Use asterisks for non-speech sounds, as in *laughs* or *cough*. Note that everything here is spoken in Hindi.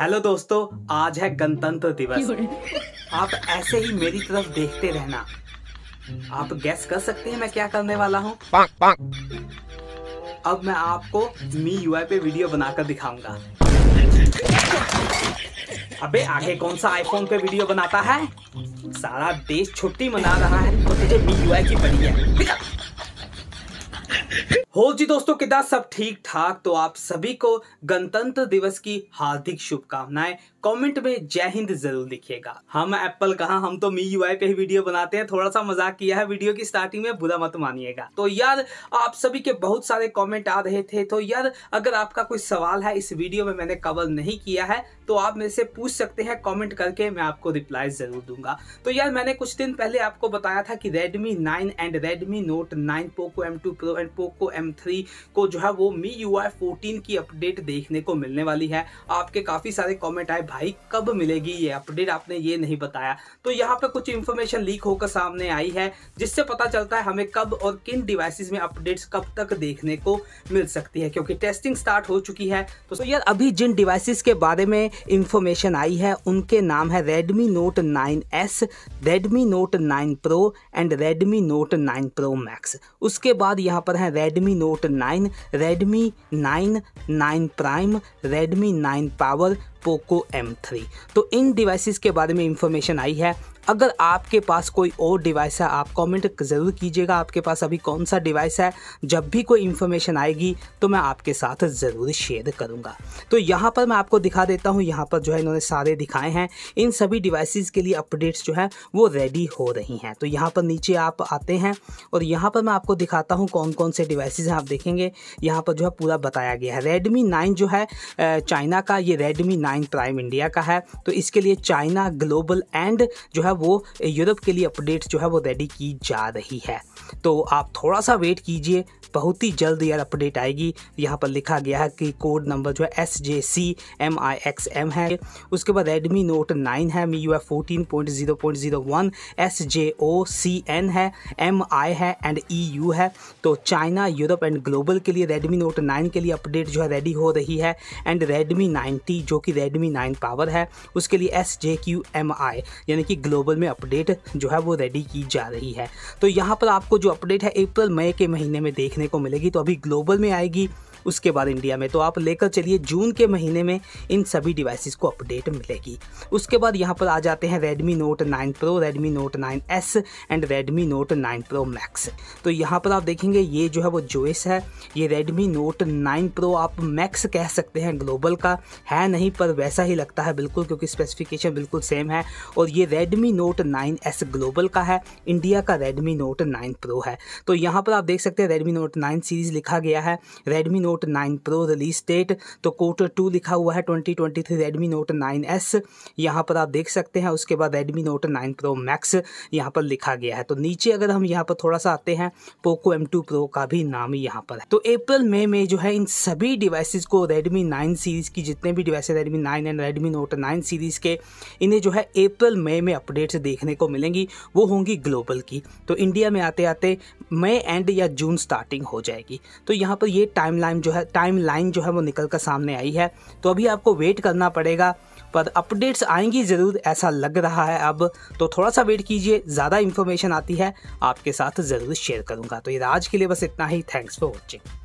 हेलो दोस्तों आज है गणतंत्र दिवस *laughs* आप ऐसे ही मेरी तरफ देखते रहना आप गैस कर सकते हैं मैं क्या करने वाला हूँ अब मैं आपको मी यू पे वीडियो बनाकर दिखाऊंगा अबे आगे कौन सा आईफोन पे वीडियो बनाता है सारा देश छुट्टी मना रहा है तो तुझे मी यू की पड़ी है हो जी दोस्तों किदा सब ठीक ठाक तो आप सभी को गणतंत्र दिवस की हार्दिक शुभकामनाएं कमेंट में जय हिंद जरूर लिखिएगा हम एप्पल कहा हम तो मी यू पे ही वीडियो बनाते हैं थोड़ा सा मजाक किया है वीडियो की स्टार्टिंग में बुरा मत मानिएगा तो यार आप सभी के बहुत सारे कमेंट आ रहे थे तो यार अगर आपका कोई सवाल है इस वीडियो में मैंने कवर नहीं किया है तो आप मेरे से पूछ सकते हैं कॉमेंट करके मैं आपको रिप्लाई जरूर दूंगा तो यार मैंने कुछ दिन पहले आपको बताया था कि Redmi nine and Redmi Note nine Poco M two Pro and Poco M three को जो है वो मी यू आई फोर्टीन की अपडेट देखने को मिलने वाली है आपके काफ़ी सारे कॉमेंट आए भाई कब मिलेगी ये अपडेट आपने ये नहीं बताया तो यहाँ पे कुछ इन्फॉर्मेशन लीक होकर सामने आई है जिससे पता चलता है हमें कब और किन डिवाइसिस में अपडेट्स कब तक देखने को मिल सकती है क्योंकि टेस्टिंग स्टार्ट हो चुकी है तो यार अभी जिन डिवाइसिस के बारे में इंफॉर्मेशन आई है उनके नाम है Redmi Note 9s, Redmi Note 9 Pro and Redmi Note 9 Pro Max उसके बाद यहाँ पर है Redmi Redmi Note 9, Redmi 9, 9 Prime Redmi 9 Power Poco M3 तो इन डिवाइसेस के बारे में इंफॉर्मेशन आई है अगर आपके पास कोई और डिवाइस है आप कमेंट ज़रूर कीजिएगा आपके पास अभी कौन सा डिवाइस है जब भी कोई इन्फॉर्मेशन आएगी तो मैं आपके साथ ज़रूर शेयर करूँगा तो यहाँ पर मैं आपको दिखा देता हूँ यहाँ पर जो है इन्होंने सारे दिखाए हैं इन सभी डिवाइसिस के लिए अपडेट्स जो है वो रेडी हो रही हैं तो यहाँ पर नीचे आप आते हैं और यहाँ पर मैं आपको दिखाता हूँ कौन कौन से डिवाइस हैं आप देखेंगे यहाँ पर जो है पूरा बताया गया है रेडमी नाइन जो है चाइना का ये रेडमी नाइन प्राइम इंडिया का है तो इसके लिए चाइना ग्लोबल एंड जो है वो यूरोप के लिए अपडेट्स जो है वो रेडी की जा रही है तो आप थोड़ा सा वेट कीजिए बहुत ही जल्द यार अपडेट आएगी यहाँ पर लिखा गया है कि कोड नंबर जो है S J C M I X M है उसके बाद रेडमी नोट नाइन है MIUI F fourteen point zero point zero one S J O C N है एम आई है एंड ई यू है तो चाइना यूरोप एंड ग्लोबल के लिए रेडमी नोट नाइन के लिए अपडेट जो है रेडी हो रही है एंड रेडमी नाइन्टी जो कि रेडमी नाइन पावर है उसके लिए S J Q M I यानी कि ग्लोबल ग्लोबल में अपडेट जो है वो रेडी की जा रही है तो यहाँ पर आपको जो अपडेट है अप्रैल मई के महीने में देखने को मिलेगी तो अभी ग्लोबल में आएगी उसके बाद इंडिया में तो आप लेकर चलिए जून के महीने में इन सभी डिवाइसेस को अपडेट मिलेगी उसके बाद यहाँ पर आ जाते हैं Redmi Note 9 Pro, Redmi Note 9s and Redmi Note 9 Pro Max तो यहाँ पर आप देखेंगे ये जो है वो जोइस है ये Redmi Note 9 Pro आप मैक्स कह सकते हैं ग्लोबल का है नहीं पर वैसा ही लगता है बिल्कुल क्योंकि स्पेसिफिकेशन बिल्कुल सेम है और ये Redmi Note nine S global का है इंडिया का रेडमी नोट नाइन प्रो है तो यहाँ पर आप देख सकते हैं रेडमी नोट नाइन सीरीज़ लिखा गया है Redmi Note nine Pro release date तो कोटर टू लिखा हुआ है twenty twenty Redmi Note nine S यहाँ पर आप देख सकते हैं उसके बाद Redmi Note nine Pro Max यहाँ पर लिखा गया है तो नीचे अगर हम यहाँ पर थोड़ा सा आते हैं पोको एम टू प्रो का भी नाम यहाँ पर है तो अप्रैल मई में, जो है इन सभी डिवाइसिस को रेडमी नाइन सीरीज़ की जितने भी device Redmi nine and Redmi Note nine series के इन्हें जो है अप्रैल मई में अपडेट अपडेट्स देखने को मिलेंगी वो होंगी ग्लोबल की तो इंडिया में आते आते मई एंड या जून स्टार्टिंग हो जाएगी तो यहाँ पर ये टाइम जो है टाइम जो है वो निकल कर सामने आई है तो अभी आपको वेट करना पड़ेगा पर अपडेट्स आएंगी ज़रूर ऐसा लग रहा है अब तो थोड़ा सा वेट कीजिए ज़्यादा इन्फॉर्मेशन आती है आपके साथ ज़रूर शेयर करूँगा तो ये आज के लिए बस इतना ही थैंक्स फॉर वॉचिंग